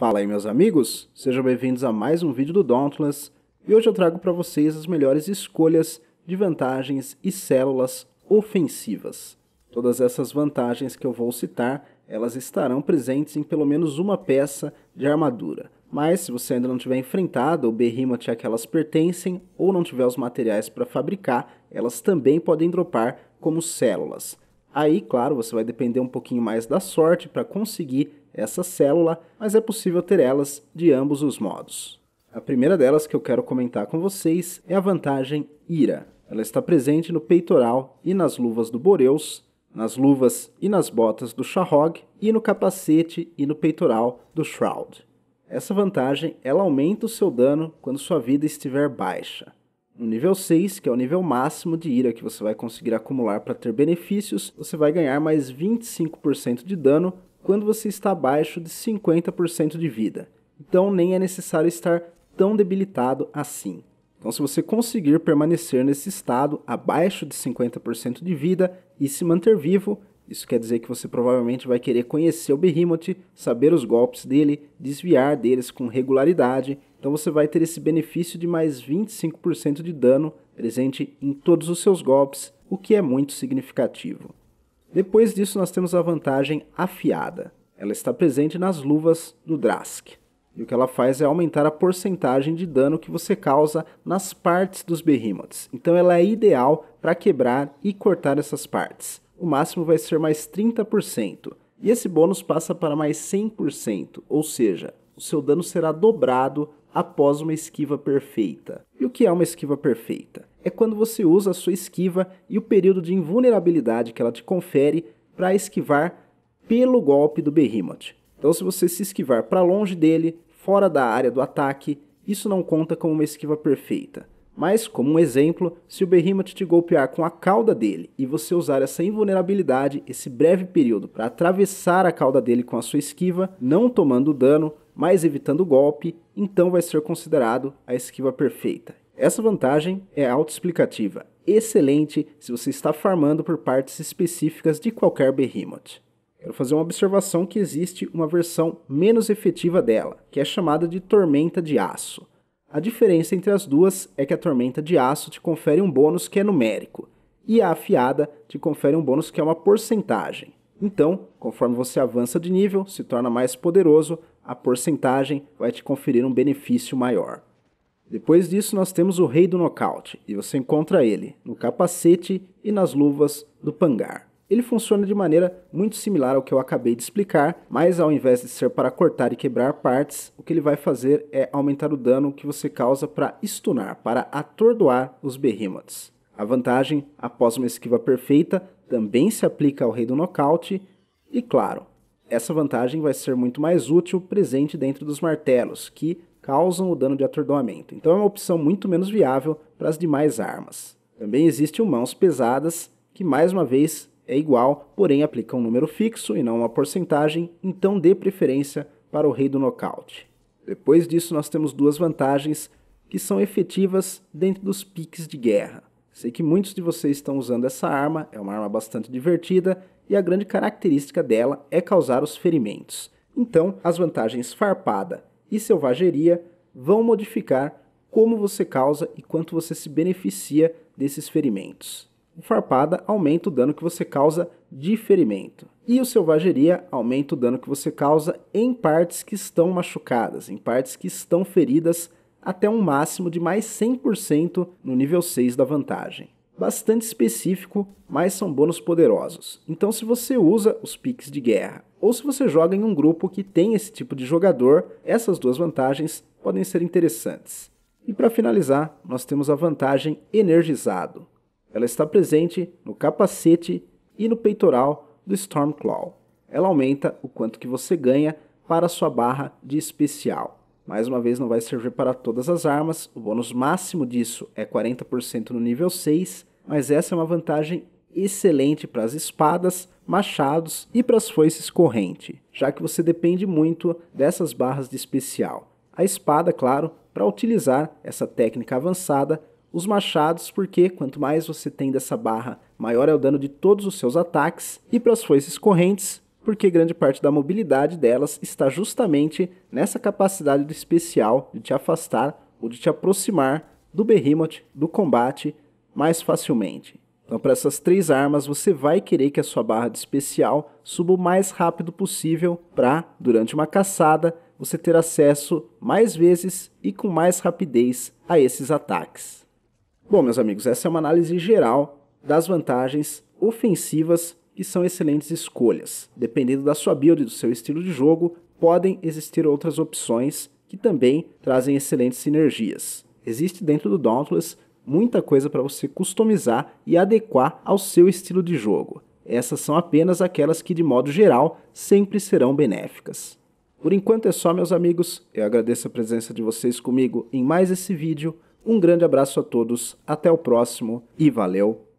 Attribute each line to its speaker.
Speaker 1: Fala aí meus amigos, sejam bem-vindos a mais um vídeo do Dauntless e hoje eu trago para vocês as melhores escolhas de vantagens e células ofensivas. Todas essas vantagens que eu vou citar, elas estarão presentes em pelo menos uma peça de armadura. Mas se você ainda não tiver enfrentado o berrimote a que elas pertencem ou não tiver os materiais para fabricar, elas também podem dropar como células. Aí, claro, você vai depender um pouquinho mais da sorte para conseguir essa célula, mas é possível ter elas de ambos os modos. A primeira delas que eu quero comentar com vocês é a vantagem IRA. Ela está presente no peitoral e nas luvas do Boreus, nas luvas e nas botas do Shahog e no capacete e no peitoral do Shroud. Essa vantagem ela aumenta o seu dano quando sua vida estiver baixa. No nível 6, que é o nível máximo de ira que você vai conseguir acumular para ter benefícios, você vai ganhar mais 25% de dano quando você está abaixo de 50% de vida. Então nem é necessário estar tão debilitado assim. Então, se você conseguir permanecer nesse estado abaixo de 50% de vida e se manter vivo, isso quer dizer que você provavelmente vai querer conhecer o Behemoth, saber os golpes dele, desviar deles com regularidade. Então você vai ter esse benefício de mais 25% de dano presente em todos os seus golpes, o que é muito significativo. Depois disso, nós temos a vantagem afiada. Ela está presente nas luvas do Drask. E o que ela faz é aumentar a porcentagem de dano que você causa nas partes dos Behemoths. Então ela é ideal para quebrar e cortar essas partes. O máximo vai ser mais 30%. E esse bônus passa para mais 100%, ou seja, o seu dano será dobrado após uma esquiva perfeita. E o que é uma esquiva perfeita? é quando você usa a sua esquiva e o período de invulnerabilidade que ela te confere para esquivar pelo golpe do Behemoth. Então, se você se esquivar para longe dele, fora da área do ataque, isso não conta como uma esquiva perfeita. Mas, como um exemplo, se o Behemoth te golpear com a cauda dele e você usar essa invulnerabilidade, esse breve período, para atravessar a cauda dele com a sua esquiva, não tomando dano, mas evitando o golpe, então vai ser considerado a esquiva perfeita. Essa vantagem é autoexplicativa, excelente se você está farmando por partes específicas de qualquer behemoth. Quero fazer uma observação que existe uma versão menos efetiva dela, que é chamada de Tormenta de Aço. A diferença entre as duas é que a Tormenta de Aço te confere um bônus que é numérico, e a afiada te confere um bônus que é uma porcentagem. Então, conforme você avança de nível, se torna mais poderoso, a porcentagem vai te conferir um benefício maior. Depois disso, nós temos o Rei do Nocaute, e você encontra ele no capacete e nas luvas do Pangar. Ele funciona de maneira muito similar ao que eu acabei de explicar, mas ao invés de ser para cortar e quebrar partes, o que ele vai fazer é aumentar o dano que você causa para stunar, para atordoar os behemoths. A vantagem, após uma esquiva perfeita, também se aplica ao rei do nocaute, e claro, essa vantagem vai ser muito mais útil presente dentro dos martelos, que causam o dano de atordoamento, então é uma opção muito menos viável para as demais armas. Também existe o Mãos Pesadas, que mais uma vez é igual, porém aplica um número fixo e não uma porcentagem, então dê preferência para o Rei do Nocaute. Depois disso, nós temos duas vantagens que são efetivas dentro dos piques de guerra. Sei que muitos de vocês estão usando essa arma, é uma arma bastante divertida e a grande característica dela é causar os ferimentos. Então, as vantagens farpada e selvageria vão modificar como você causa e quanto você se beneficia desses ferimentos. O farpada aumenta o dano que você causa de ferimento. E o selvageria aumenta o dano que você causa em partes que estão machucadas, em partes que estão feridas, até um máximo de mais 100% no nível 6 da vantagem. Bastante específico, mas são bônus poderosos. Então, se você usa os piques de guerra ou se você joga em um grupo que tem esse tipo de jogador, essas duas vantagens podem ser interessantes. E para finalizar, nós temos a vantagem energizado. Ela está presente no capacete e no peitoral do Stormclaw. Ela aumenta o quanto que você ganha para a sua barra de especial. Mais uma vez, não vai servir para todas as armas, o bônus máximo disso é 40% no nível 6, mas essa é uma vantagem excelente para as espadas, machados e para as foices corrente, já que você depende muito dessas barras de especial. A espada, claro, para utilizar essa técnica avançada, os machados, porque quanto mais você tem dessa barra, maior é o dano de todos os seus ataques, e para as foices correntes, porque grande parte da mobilidade delas está justamente nessa capacidade do especial de te afastar ou de te aproximar do behemoth do combate mais facilmente. Então, para essas três armas, você vai querer que a sua barra de especial suba o mais rápido possível para, durante uma caçada, você ter acesso mais vezes e com mais rapidez a esses ataques. Bom, meus amigos, essa é uma análise geral das vantagens ofensivas que são excelentes escolhas. Dependendo da sua build e do seu estilo de jogo, podem existir outras opções que também trazem excelentes sinergias. Existe dentro do Dauntless muita coisa para você customizar e adequar ao seu estilo de jogo. Essas são apenas aquelas que, de modo geral, sempre serão benéficas. Por enquanto é só, meus amigos. Eu agradeço a presença de vocês comigo em mais esse vídeo. Um grande abraço a todos, até o próximo e valeu!